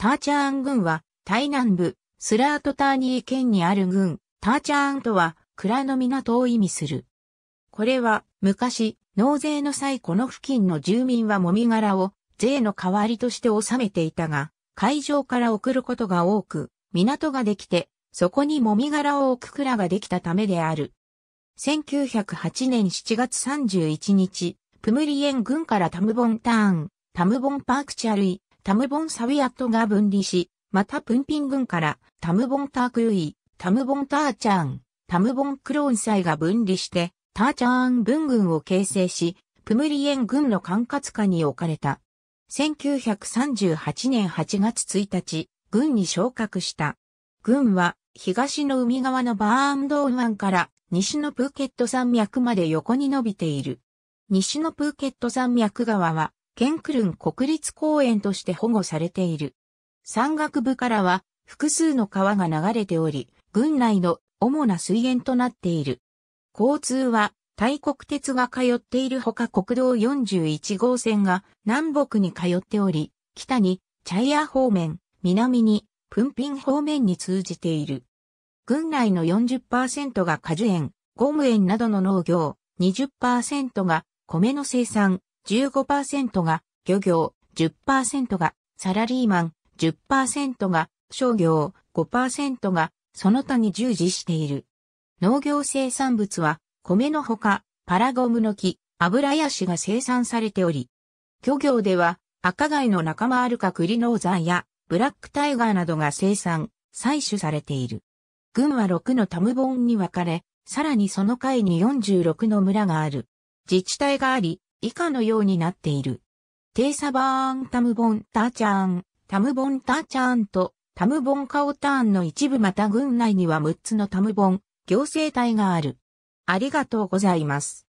ターチャーン軍は、台南部、スラートターニー県にある軍、ターチャーンとは、蔵の港を意味する。これは、昔、納税の際この付近の住民はもみ殻を、税の代わりとして納めていたが、海上から送ることが多く、港ができて、そこにもみ殻を置く蔵ができたためである。1908年7月31日、プムリエン軍からタムボンターン、タムボンパークチャルイ、タムボンサウィアットが分離し、またプンピン軍から、タムボンタークユイ、タムボンターチャーン、タムボンクローン祭が分離して、ターチャーン軍軍を形成し、プムリエン軍の管轄下に置かれた。1938年8月1日、軍に昇格した。軍は、東の海側のバーンドーン湾から西のプーケット山脈まで横に伸びている。西のプーケット山脈側はケンクルン国立公園として保護されている。山岳部からは複数の川が流れており、郡内の主な水源となっている。交通は大国鉄が通っているほか国道41号線が南北に通っており、北にチャイア方面、南にプンピン方面に通じている。郡内の40%が果樹園、ゴム園などの農業、20%が米の生産、15%が漁業、10%がサラリーマン、10%が商業、5%がその他に従事している。農業生産物は米のほかパラゴムの木、油ヤシが生産されており、漁業では赤貝の仲間アルカーザ山やブラックタイガーなどが生産、採取されている。群は6のタムボンに分かれ、さらにその階に46の村がある。自治体があり、以下のようになっている。テイサバーンタムボンターチャーン、タムボンターチャーンとタムボンカオターンの一部また郡内には6つのタムボン行政体がある。ありがとうございます。